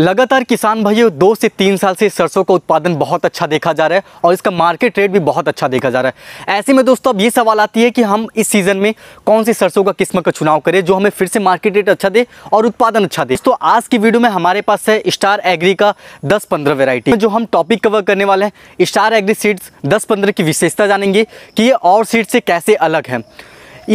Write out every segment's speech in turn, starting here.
लगातार किसान भाइयों दो से तीन साल से सरसों का उत्पादन बहुत अच्छा देखा जा रहा है और इसका मार्केट रेट भी बहुत अच्छा देखा जा रहा है ऐसे में दोस्तों अब ये सवाल आती है कि हम इस सीज़न में कौन सी सरसों का किस्म का चुनाव करें जो हमें फिर से मार्केट रेट अच्छा दे और उत्पादन अच्छा दे तो आज की वीडियो में हमारे पास है स्टार एग्री का दस पंद्रह वेराइटी जो हम टॉपिक कवर करने वाले हैं स्टार एग्री सीड्स दस पंद्रह की विशेषता जानेंगे कि ये और सीड से कैसे अलग है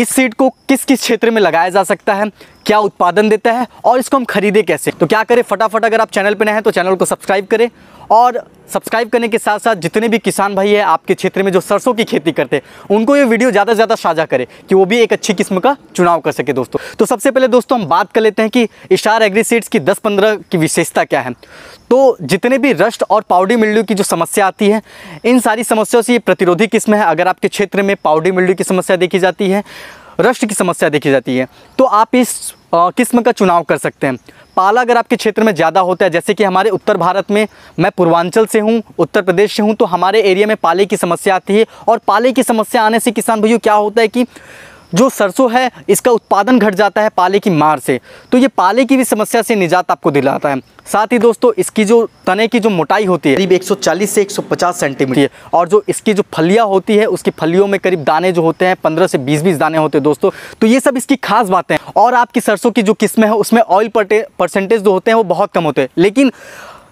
इस सीड को किस किस क्षेत्र में लगाया जा सकता है क्या उत्पादन देता है और इसको हम खरीदे कैसे तो क्या करें फटाफट अगर आप चैनल पर नए हैं तो चैनल को सब्सक्राइब करें और सब्सक्राइब करने के साथ साथ जितने भी किसान भाई हैं आपके क्षेत्र में जो सरसों की खेती करते हैं उनको ये वीडियो ज़्यादा से ज़्यादा साझा करें कि वो भी एक अच्छी किस्म का चुनाव कर सके दोस्तों तो सबसे पहले दोस्तों हम बात कर लेते हैं कि इशार एग्रीसीड्स की 10-15 की विशेषता क्या है तो जितने भी रस्ट और पाउडी मिल्ड्यू की जो समस्या आती है इन सारी समस्याओं से ये प्रतिरोधी किस्म है अगर आपके क्षेत्र में पाउडी मिल्ड्यू की समस्या देखी जाती है रश्ट की समस्या देखी जाती है तो आप इस किस्म का चुनाव कर सकते हैं पाला अगर आपके क्षेत्र में ज़्यादा होता है जैसे कि हमारे उत्तर भारत में मैं पूर्वांचल से हूँ उत्तर प्रदेश से हूँ तो हमारे एरिया में पाले की समस्या आती है और पाले की समस्या आने से किसान भैया क्या होता है कि जो सरसों है इसका उत्पादन घट जाता है पाले की मार से तो ये पाले की भी समस्या से निजात आपको दिलाता है साथ ही दोस्तों इसकी जो तने की जो मोटाई होती है करीब 140 से 150 सेंटीमीटर और जो इसकी जो फलियाँ होती है उसकी फलियों में करीब दाने जो होते हैं 15 से 20 बीस दाने होते हैं दोस्तों तो ये सब इसकी खास बातें हैं और आपकी सरसों की जो किस्में हैं उसमें ऑयल परसेंटेज जो होते हैं वो बहुत कम होते हैं लेकिन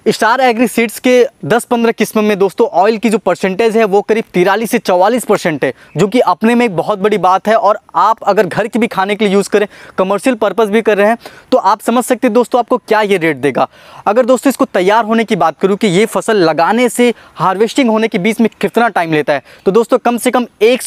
स्टार एग्री सीड्स के 10-15 किस्म में दोस्तों ऑयल की जो परसेंटेज है वो करीब तिरालीस से 44 परसेंट है जो कि अपने में एक बहुत बड़ी बात है और आप अगर घर की भी खाने के लिए यूज़ करें कमर्शियल पर्पस भी कर रहे हैं तो आप समझ सकते हैं दोस्तों आपको क्या ये रेट देगा अगर दोस्तों इसको तैयार होने की बात करूँ कि ये फसल लगाने से हार्वेस्टिंग होने के बीच में कितना टाइम लेता है तो दोस्तों कम से कम एक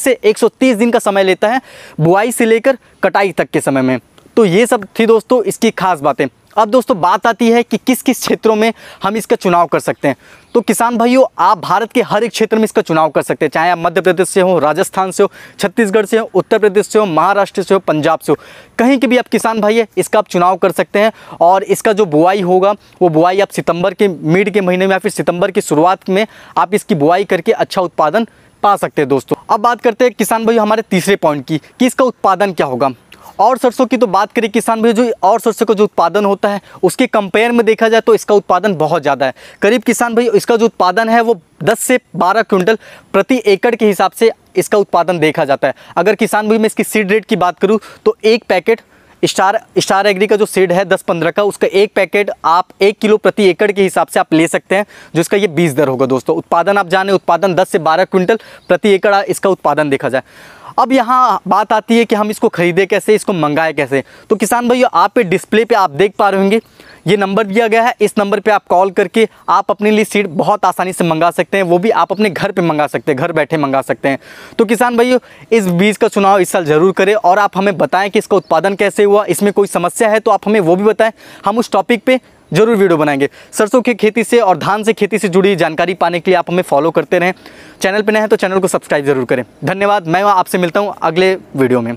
से एक दिन का समय लेता है बुआई से लेकर कटाई तक के समय में तो ये सब थी दोस्तों इसकी खास बातें अब दोस्तों बात आती है कि किस किस क्षेत्रों में हम इसका चुनाव कर सकते हैं तो किसान भाइयों आप भारत के हर एक क्षेत्र में इसका चुनाव कर सकते हैं चाहे आप मध्य प्रदेश से हो राजस्थान से हो छत्तीसगढ़ से हो उत्तर प्रदेश से हो महाराष्ट्र से हो पंजाब से हो कहीं के भी आप किसान भाई है इसका आप चुनाव कर सकते हैं और इसका जो बुआई होगा वो बुआई आप सितंबर के मिड के महीने में या फिर सितंबर की शुरुआत में आप इसकी बुआई करके अच्छा उत्पादन पा सकते हैं दोस्तों अब बात करते हैं किसान भाई हमारे तीसरे पॉइंट की कि इसका उत्पादन क्या होगा और सरसों की तो बात करें किसान भाई जो और सरसों का जो उत्पादन होता है उसके कंपेयर में देखा जाए तो इसका उत्पादन बहुत ज़्यादा है करीब किसान भाई इसका जो उत्पादन है वो 10 से 12 क्विंटल प्रति एकड़ के हिसाब से इसका उत्पादन देखा जाता है अगर किसान भाई मैं इसकी सीड रेट की बात करूँ तो एक पैकेट स्टार स्टार एग्री का जो सीड है दस पंद्रह का उसका एक पैकेट आप एक किलो प्रति एकड़ के हिसाब से आप ले सकते हैं जो इसका ये बीस दर होगा दोस्तों उत्पादन आप जाने उत्पादन दस से बारह क्विंटल प्रति एकड़ इसका उत्पादन देखा जाए अब यहाँ बात आती है कि हम इसको खरीदे कैसे इसको मंगाए कैसे तो किसान भाई आप पे डिस्प्ले पर आप देख पा रहे होंगे ये नंबर दिया गया है इस नंबर पे आप कॉल करके आप अपने लिए सीड बहुत आसानी से मंगा सकते हैं वो भी आप अपने घर पे मंगा सकते हैं घर बैठे मंगा सकते हैं तो किसान भाइयों इस बीज का चुनाव इस साल ज़रूर करें और आप हमें बताएं कि इसका उत्पादन कैसे हुआ इसमें कोई समस्या है तो आप हमें वो भी बताएं हम उस टॉपिक पर जरूर वीडियो बनाएंगे सरसों की खेती से और धान से खेती से जुड़ी जानकारी पाने के लिए आप हमें फॉलो करते रहें चैनल पर नए हैं तो चैनल को सब्सक्राइब जरूर करें धन्यवाद मैं आपसे मिलता हूँ अगले वीडियो में